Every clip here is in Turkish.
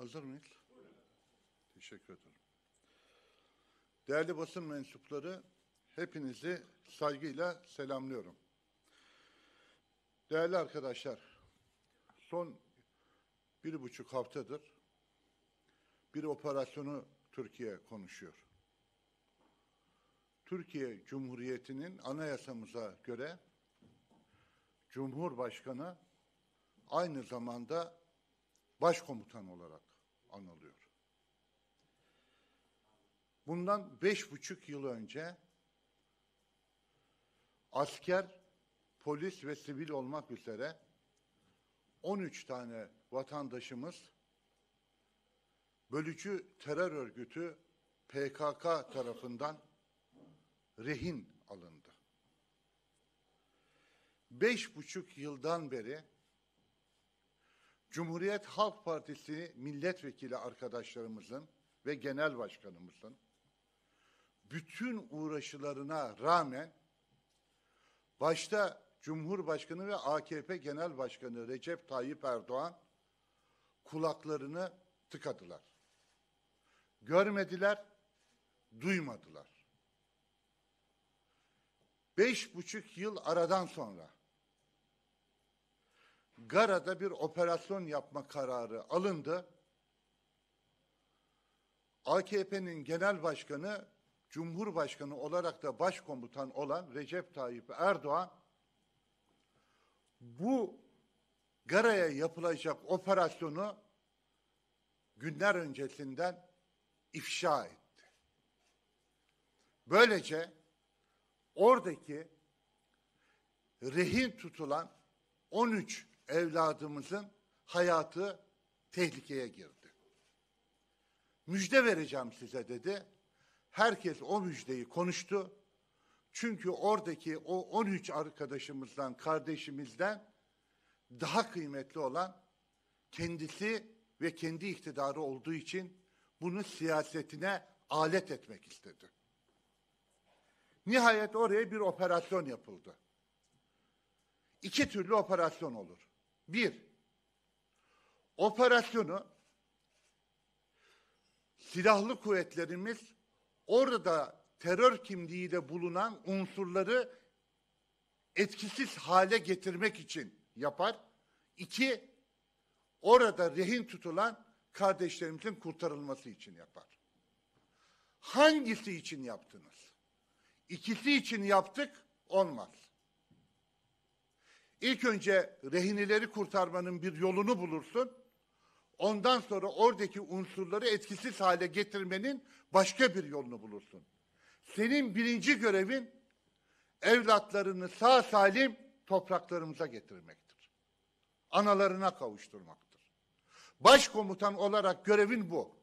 Hazır mıyız? Teşekkür ederim. Değerli basın mensupları, hepinizi saygıyla selamlıyorum. Değerli arkadaşlar, son bir buçuk haftadır bir operasyonu Türkiye konuşuyor. Türkiye Cumhuriyeti'nin anayasamıza göre Cumhurbaşkanı aynı zamanda başkomutan olarak anılıyor. Bundan beş buçuk yıl önce asker, polis ve sivil olmak üzere 13 tane vatandaşımız bölücü terör örgütü PKK tarafından rehin alındı. Beş buçuk yıldan beri Cumhuriyet Halk Partisi milletvekili arkadaşlarımızın ve genel başkanımızın bütün uğraşılarına rağmen başta Cumhurbaşkanı ve AKP Genel Başkanı Recep Tayyip Erdoğan kulaklarını tıkadılar. Görmediler, duymadılar. Beş buçuk yıl aradan sonra Gara'da bir operasyon yapma kararı alındı. AKP'nin genel başkanı, Cumhurbaşkanı olarak da başkomutan olan Recep Tayyip Erdoğan bu Gara'ya yapılacak operasyonu günler öncesinden ifşa etti. Böylece oradaki rehin tutulan 13 evladımızın hayatı tehlikeye girdi. Müjde vereceğim size dedi. Herkes o müjdeyi konuştu. Çünkü oradaki o 13 arkadaşımızdan, kardeşimizden daha kıymetli olan kendisi ve kendi iktidarı olduğu için bunu siyasetine alet etmek istedi. Nihayet oraya bir operasyon yapıldı. İki türlü operasyon olur. Bir, operasyonu silahlı kuvvetlerimiz orada terör kimliği de bulunan unsurları etkisiz hale getirmek için yapar. İki, orada rehin tutulan kardeşlerimizin kurtarılması için yapar. Hangisi için yaptınız? İkisi için yaptık olmaz. İlk önce rehineleri kurtarmanın bir yolunu bulursun. Ondan sonra oradaki unsurları etkisiz hale getirmenin başka bir yolunu bulursun. Senin birinci görevin evlatlarını sağ salim topraklarımıza getirmektir. Analarına kavuşturmaktır. Başkomutan olarak görevin bu.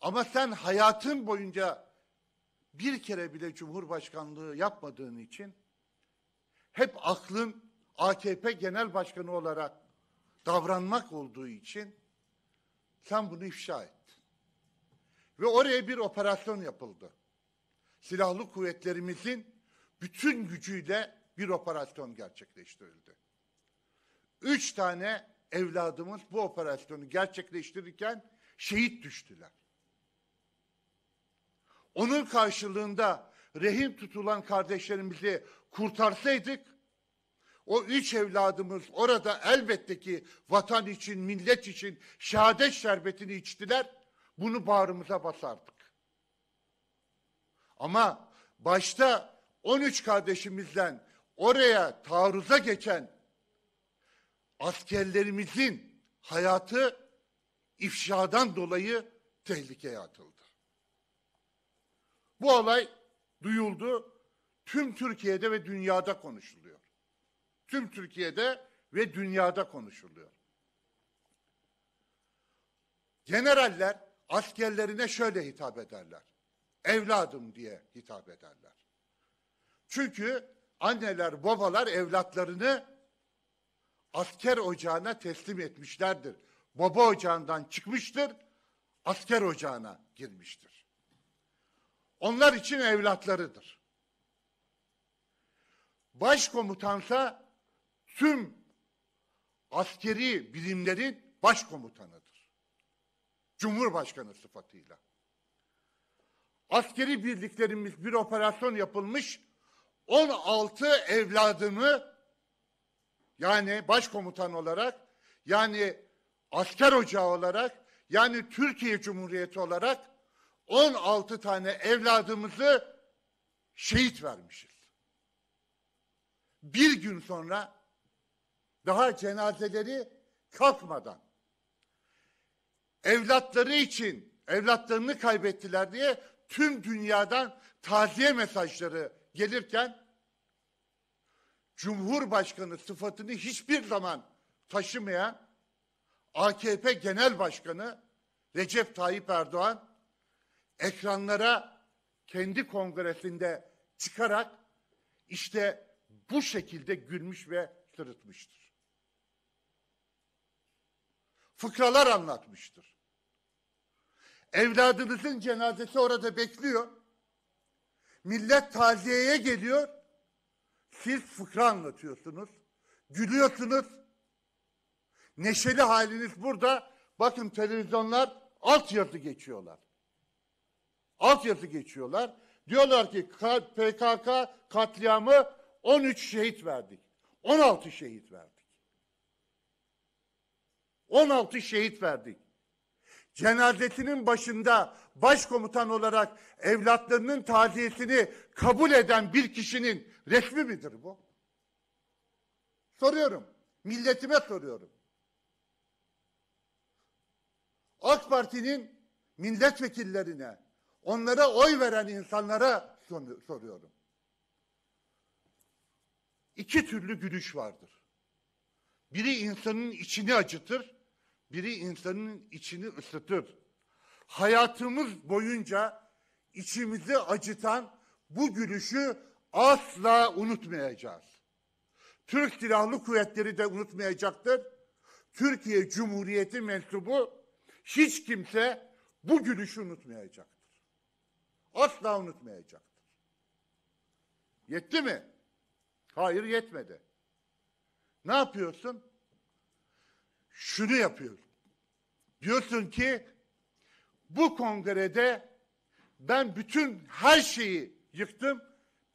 Ama sen hayatın boyunca bir kere bile cumhurbaşkanlığı yapmadığın için hep aklın AKP Genel Başkanı olarak davranmak olduğu için sen bunu ifşa ettin. Ve oraya bir operasyon yapıldı. Silahlı kuvvetlerimizin bütün gücüyle bir operasyon gerçekleştirildi. Üç tane evladımız bu operasyonu gerçekleştirirken şehit düştüler. Onun karşılığında rehim tutulan kardeşlerimizi kurtarsaydık o üç evladımız orada elbette ki vatan için, millet için şehadet şerbetini içtiler. Bunu bağrımıza basardık. Ama başta 13 kardeşimizden oraya taarruza geçen askerlerimizin hayatı ifşadan dolayı tehlikeye atıldı. Bu olay duyuldu, tüm Türkiye'de ve dünyada konuşuluyor tüm Türkiye'de ve dünyada konuşuluyor. Generaller askerlerine şöyle hitap ederler. Evladım diye hitap ederler. Çünkü anneler, babalar evlatlarını asker ocağına teslim etmişlerdir. Baba ocağından çıkmıştır, asker ocağına girmiştir. Onlar için evlatlarıdır. Başkomutansa tüm askeri bilimlerin başkomutanıdır. Cumhurbaşkanı sıfatıyla. Askeri birliklerimiz bir operasyon yapılmış 16 evladını yani başkomutan olarak yani asker ocağı olarak yani Türkiye Cumhuriyeti olarak 16 tane evladımızı şehit vermişiz. Bir gün sonra daha cenazeleri kalkmadan evlatları için evlatlarını kaybettiler diye tüm dünyadan taziye mesajları gelirken Cumhurbaşkanı sıfatını hiçbir zaman taşımayan AKP Genel Başkanı Recep Tayyip Erdoğan ekranlara kendi kongresinde çıkarak işte bu şekilde gülmüş ve sırıtmıştır fıkralar anlatmıştır. Evladınızın cenazesi orada bekliyor. Millet taziyeye geliyor. Siz fıkra anlatıyorsunuz. Gülüyorsunuz. Neşeli haliniz burada. Bakın televizyonlar altyazı geçiyorlar. Altyazı geçiyorlar. Diyorlar ki PKK katliamı 13 şehit verdik. 16 şehit verdik. 16 şehit verdik. Cenazetinin başında başkomutan olarak evlatlarının taziyesini kabul eden bir kişinin resmi midir bu? Soruyorum. Milletime soruyorum. AK Parti'nin milletvekillerine, onlara oy veren insanlara soruyorum. İki türlü gülüş vardır. Biri insanın içini acıtır, biri insanın içini ısıtır. Hayatımız boyunca içimizi acıtan bu gülüşü asla unutmayacağız. Türk Silahlı Kuvvetleri de unutmayacaktır. Türkiye Cumhuriyeti mensubu hiç kimse bu gülüşü unutmayacaktır. Asla unutmayacaktır. Yetti mi? Hayır yetmedi. Ne yapıyorsun? şunu yapıyor. Diyorsun ki bu kongrede ben bütün her şeyi yıktım.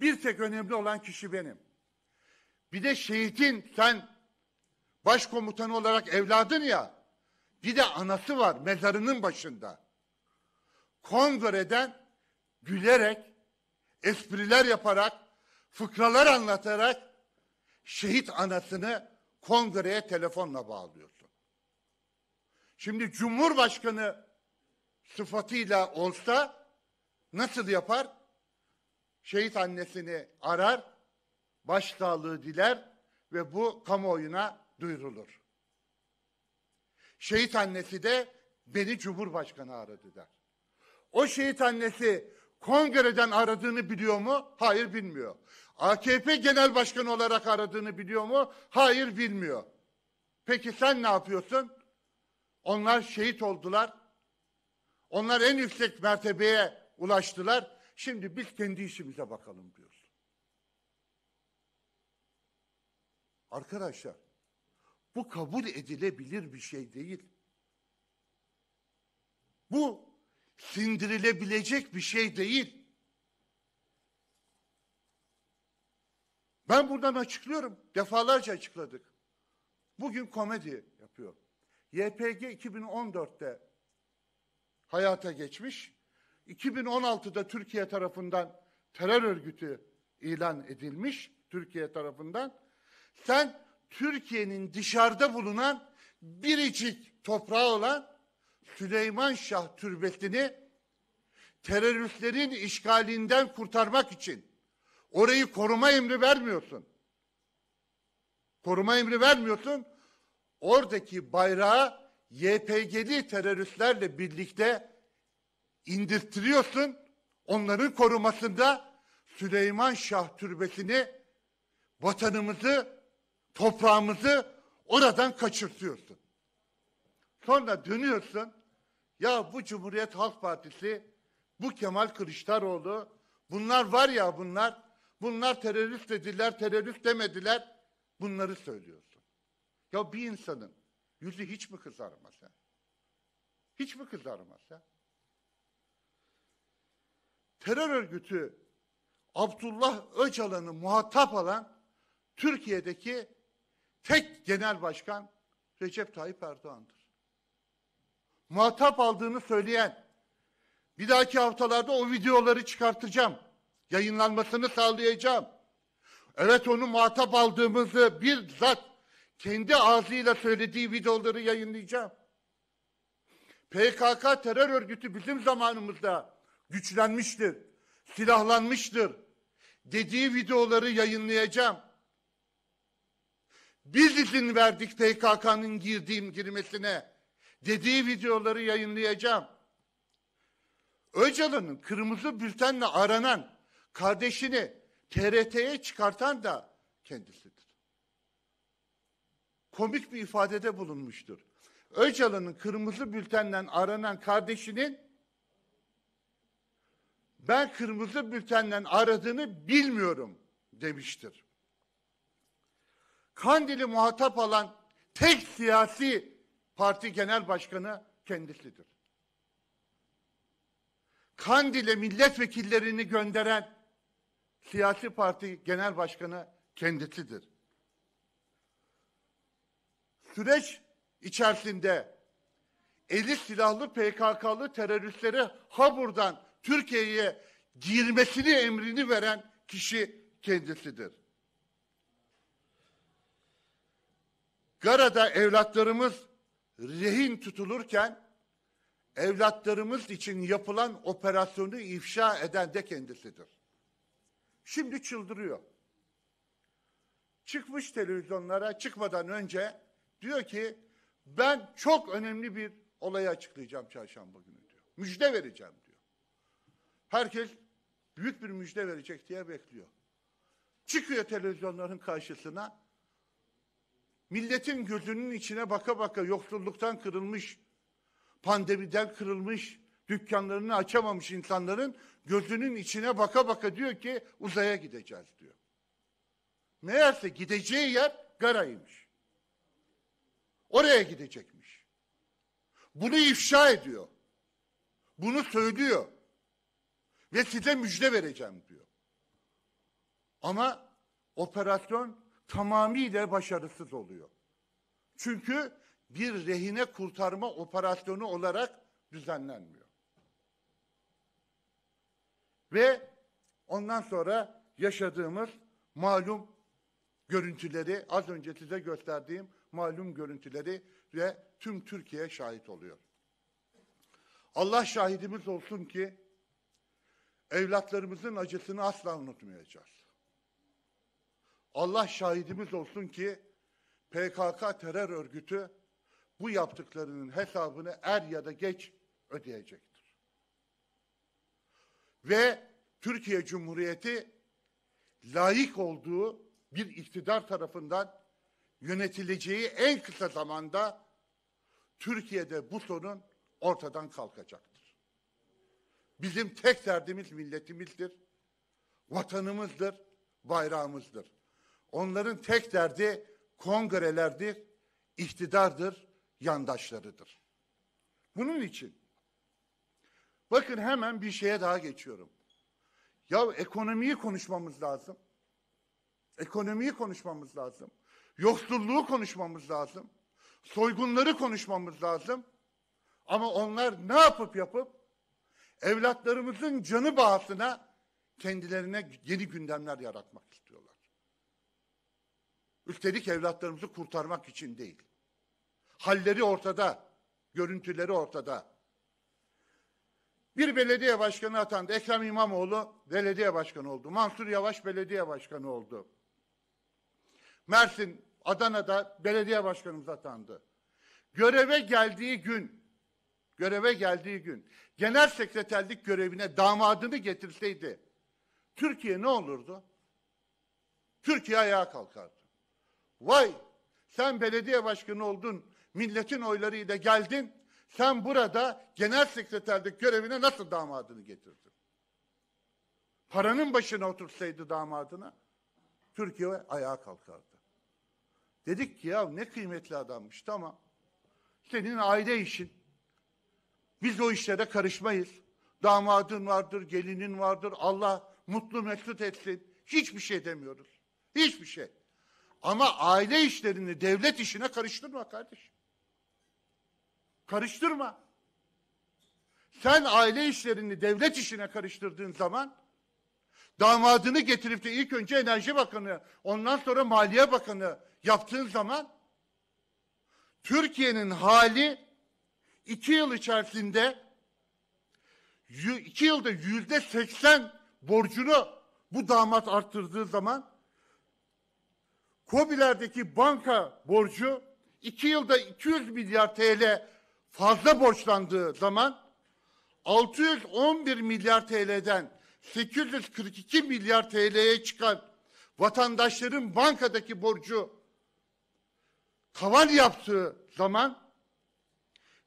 Bir tek önemli olan kişi benim. Bir de şehitin sen başkomutanı olarak evladın ya. Bir de anası var mezarının başında. Kongreden gülerek, espriler yaparak, fıkralar anlatarak şehit anasını kongreye telefonla bağlıyor. Şimdi Cumhurbaşkanı sıfatıyla olsa nasıl yapar? Şehit annesini arar, başsağlığı diler ve bu kamuoyuna duyurulur. Şehit annesi de beni Cumhurbaşkanı aradı der. O şehit annesi kongreden aradığını biliyor mu? Hayır bilmiyor. AKP genel başkanı olarak aradığını biliyor mu? Hayır bilmiyor. Peki sen ne yapıyorsun? Onlar şehit oldular. Onlar en yüksek mertebeye ulaştılar. Şimdi biz kendi işimize bakalım diyoruz. Arkadaşlar bu kabul edilebilir bir şey değil. Bu sindirilebilecek bir şey değil. Ben buradan açıklıyorum. Defalarca açıkladık. Bugün komedi, YPG 2014'te hayata geçmiş. 2016'da Türkiye tarafından terör örgütü ilan edilmiş Türkiye tarafından. Sen Türkiye'nin dışarıda bulunan biricik toprağı olan Süleyman Şah Türbeti'ni teröristlerin işgalinden kurtarmak için orayı koruma emri vermiyorsun. Koruma emri vermiyorsun oradaki bayrağı YPG'li teröristlerle birlikte indirtiliyorsun. Onların korumasında Süleyman Şah Türbesi'ni, vatanımızı, toprağımızı oradan kaçırtıyorsun. Sonra dönüyorsun. Ya bu Cumhuriyet Halk Partisi, bu Kemal Kılıçdaroğlu, bunlar var ya bunlar, bunlar terörist dediler, terörist demediler. Bunları söylüyorsun. Ya bir insanın yüzü hiç mi kızarmaz ya? Hiç mi kızarmaz ya? Terör örgütü Abdullah Öcalan'ı muhatap alan Türkiye'deki tek genel başkan Recep Tayyip Erdoğan'dır. Muhatap aldığını söyleyen, bir dahaki haftalarda o videoları çıkartacağım, yayınlanmasını sağlayacağım. Evet onu muhatap aldığımızı bir zat kendi ağzıyla söylediği videoları yayınlayacağım. PKK terör örgütü bizim zamanımızda güçlenmiştir, silahlanmıştır dediği videoları yayınlayacağım. Biz izin verdik PKK'nın girdiğim girmesine dediği videoları yayınlayacağım. Öcalan'ın kırmızı bültenle aranan kardeşini TRT'ye çıkartan da kendisidir komik bir ifadede bulunmuştur. Öcalan'ın kırmızı bültenden aranan kardeşinin ben kırmızı bültenden aradığını bilmiyorum demiştir. Kandil'i muhatap alan tek siyasi parti genel başkanı kendisidir. Kandil'e milletvekillerini gönderen siyasi parti genel başkanı kendisidir süreç içerisinde eli silahlı PKK'lı teröristleri ha buradan Türkiye'ye girmesini emrini veren kişi kendisidir. Gara'da evlatlarımız rehin tutulurken evlatlarımız için yapılan operasyonu ifşa eden de kendisidir. Şimdi çıldırıyor. Çıkmış televizyonlara çıkmadan önce Diyor ki ben çok önemli bir olayı açıklayacağım çarşamba günü diyor. Müjde vereceğim diyor. Herkes büyük bir müjde verecek diye bekliyor. Çıkıyor televizyonların karşısına. Milletin gözünün içine baka baka yoksulluktan kırılmış, pandemiden kırılmış, dükkanlarını açamamış insanların gözünün içine baka baka diyor ki uzaya gideceğiz diyor. Meğerse gideceği yer Gara'ymış. Oraya gidecekmiş. Bunu ifşa ediyor. Bunu söylüyor. Ve size müjde vereceğim diyor. Ama operasyon tamamıyla başarısız oluyor. Çünkü bir rehine kurtarma operasyonu olarak düzenlenmiyor. Ve ondan sonra yaşadığımız malum görüntüleri az önce size gösterdiğim malum görüntüleri ve tüm Türkiye şahit oluyor. Allah şahidimiz olsun ki evlatlarımızın acısını asla unutmayacağız. Allah şahidimiz olsun ki PKK terör örgütü bu yaptıklarının hesabını er ya da geç ödeyecektir. Ve Türkiye Cumhuriyeti layık olduğu bir iktidar tarafından yönetileceği en kısa zamanda Türkiye'de bu sorun ortadan kalkacaktır. Bizim tek derdimiz milletimizdir, vatanımızdır, bayrağımızdır. Onların tek derdi kongrelerdir, iktidardır, yandaşlarıdır. Bunun için bakın hemen bir şeye daha geçiyorum. Ya ekonomiyi konuşmamız lazım. Ekonomiyi konuşmamız lazım. Yoksulluğu konuşmamız lazım. Soygunları konuşmamız lazım. Ama onlar ne yapıp yapıp evlatlarımızın canı bağısına kendilerine yeni gündemler yaratmak istiyorlar. Üstelik evlatlarımızı kurtarmak için değil. Halleri ortada, görüntüleri ortada. Bir belediye başkanı atandı. Ekrem İmamoğlu belediye başkanı oldu. Mansur Yavaş belediye başkanı oldu. Mersin, Adana'da belediye başkanımız atandı. Göreve geldiği gün, göreve geldiği gün genel sekreterlik görevine damadını getirseydi Türkiye ne olurdu? Türkiye ayağa kalkardı. Vay sen belediye başkanı oldun, milletin oylarıyla geldin, sen burada genel sekreterlik görevine nasıl damadını getirdin? Paranın başına otursaydı damadına Türkiye ayağa kalkardı. Dedik ki ya ne kıymetli adammış tamam. Senin aile işin. Biz o işlere karışmayız. Damadın vardır, gelinin vardır. Allah mutlu mesut etsin. Hiçbir şey demiyoruz. Hiçbir şey. Ama aile işlerini devlet işine karıştırma kardeşim. Karıştırma. Sen aile işlerini devlet işine karıştırdığın zaman Damadını getirip de ilk önce Enerji Bakanı, ondan sonra Maliye Bakanı yaptığın zaman Türkiye'nin hali iki yıl içerisinde iki yılda yüzde seksen borcunu bu damat arttırdığı zaman COBİ'lerdeki banka borcu iki yılda 200 milyar TL fazla borçlandığı zaman 611 milyar TL'den 842 milyar TL'ye çıkan vatandaşların bankadaki borcu kaval yaptığı zaman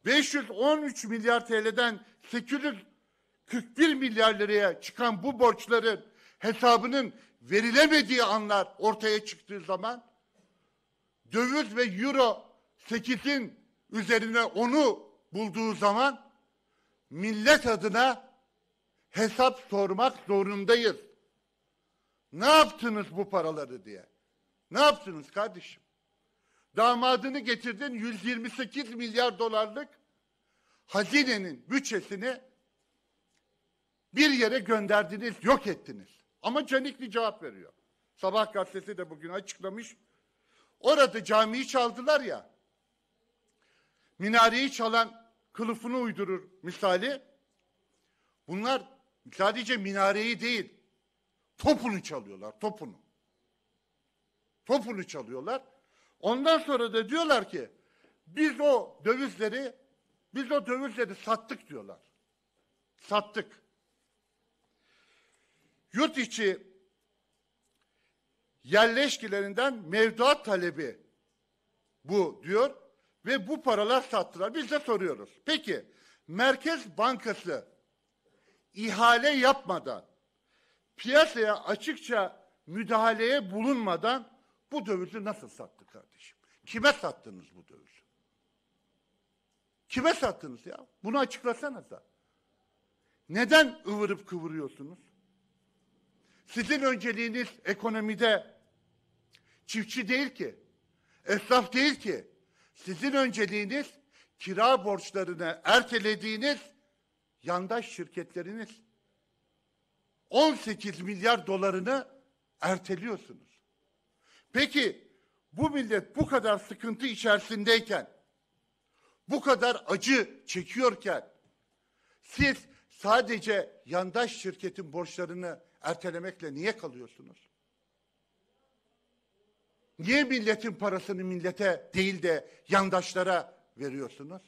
513 milyar TL'den 841 milyar liraya çıkan bu borçların hesabının verilemediği anlar ortaya çıktığı zaman döviz ve euro 8'in üzerine onu bulduğu zaman millet adına hesap sormak zorundayız. Ne yaptınız bu paraları diye. Ne yaptınız kardeşim? Damadını getirdin 128 milyar dolarlık hazinenin bütçesini bir yere gönderdiniz, yok ettiniz. Ama Canikli cevap veriyor. Sabah gazetesi de bugün açıklamış. Orada camiyi çaldılar ya. Minareyi çalan kılıfını uydurur misali. Bunlar Sadece minareyi değil, topunu çalıyorlar, topunu. Topunu çalıyorlar. Ondan sonra da diyorlar ki, biz o dövizleri, biz o dövizleri sattık diyorlar. Sattık. Yurt içi yerleşkilerinden mevduat talebi bu diyor ve bu paralar sattılar. Biz de soruyoruz. Peki Merkez Bankası ihale yapmadan, piyasaya açıkça müdahaleye bulunmadan bu dövizi nasıl sattı kardeşim? Kime sattınız bu dövizi? Kime sattınız ya? Bunu açıklasanız da. Neden ıvırıp kıvırıyorsunuz? Sizin önceliğiniz ekonomide çiftçi değil ki, esnaf değil ki. Sizin önceliğiniz kira borçlarını ertelediğiniz yandaş şirketleriniz 18 milyar dolarını erteliyorsunuz. Peki bu millet bu kadar sıkıntı içerisindeyken, bu kadar acı çekiyorken siz sadece yandaş şirketin borçlarını ertelemekle niye kalıyorsunuz? Niye milletin parasını millete değil de yandaşlara veriyorsunuz?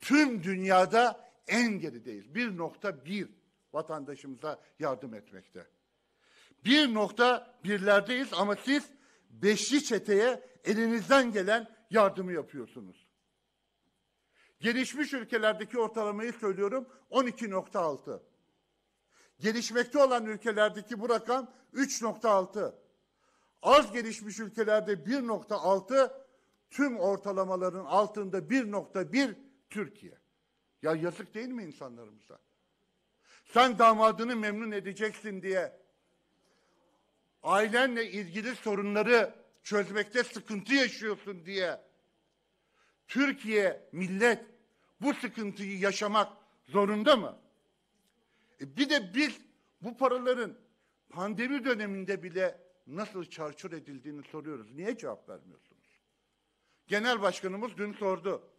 Tüm dünyada en gerideyiz. 1.1 vatandaşımıza yardım etmekte. 1.1'lerdeyiz ama siz beşli çeteye elinizden gelen yardımı yapıyorsunuz. Gelişmiş ülkelerdeki ortalamayı söylüyorum 12.6. Gelişmekte olan ülkelerdeki bu rakam 3.6. Az gelişmiş ülkelerde 1.6, tüm ortalamaların altında 1.1 Türkiye. Ya yazık değil mi insanlarımıza? Sen damadını memnun edeceksin diye ailenle ilgili sorunları çözmekte sıkıntı yaşıyorsun diye Türkiye millet bu sıkıntıyı yaşamak zorunda mı? E bir de biz bu paraların pandemi döneminde bile nasıl çarçur edildiğini soruyoruz. Niye cevap vermiyorsunuz? Genel başkanımız dün sordu.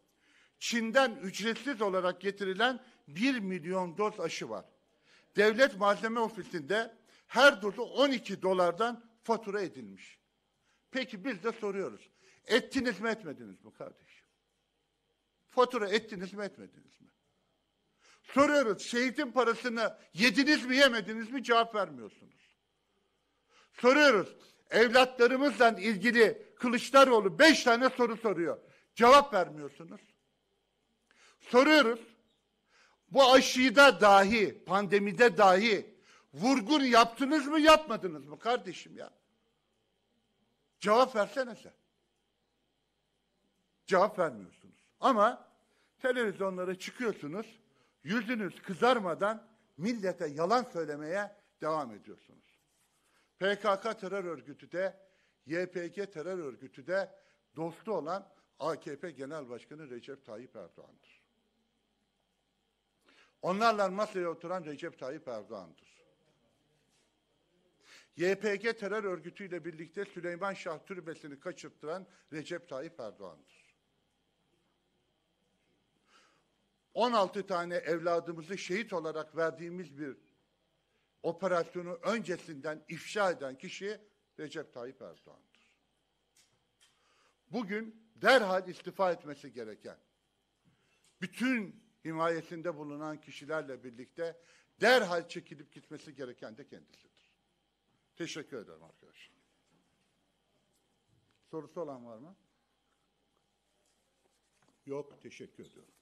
Çin'den ücretsiz olarak getirilen 1 milyon doz aşı var. Devlet Malzeme Ofisi'nde her dozu 12 dolardan fatura edilmiş. Peki biz de soruyoruz. Ettiniz mi etmediniz mi kardeşim? Fatura ettiniz mi etmediniz mi? Soruyoruz şehitin parasını yediniz mi yemediniz mi cevap vermiyorsunuz. Soruyoruz evlatlarımızla ilgili Kılıçdaroğlu beş tane soru soruyor. Cevap vermiyorsunuz soruyoruz. Bu aşıda dahi, pandemide dahi vurgun yaptınız mı yapmadınız mı kardeşim ya? Cevap versene sen. Cevap vermiyorsunuz. Ama televizyonlara çıkıyorsunuz, yüzünüz kızarmadan millete yalan söylemeye devam ediyorsunuz. PKK terör örgütü de, YPG terör örgütü de dostu olan AKP Genel Başkanı Recep Tayyip Erdoğan'dır. Onlarla masaya oturan Recep Tayyip Erdoğan'dır. YPG terör örgütüyle birlikte Süleyman Şah türbesini kaçırttıran Recep Tayyip Erdoğan'dır. 16 tane evladımızı şehit olarak verdiğimiz bir operasyonu öncesinden ifşa eden kişi Recep Tayyip Erdoğan'dır. Bugün derhal istifa etmesi gereken bütün himayesinde bulunan kişilerle birlikte derhal çekilip gitmesi gereken de kendisidir. Teşekkür ederim arkadaşlar. Sorusu olan var mı? Yok, teşekkür ediyorum.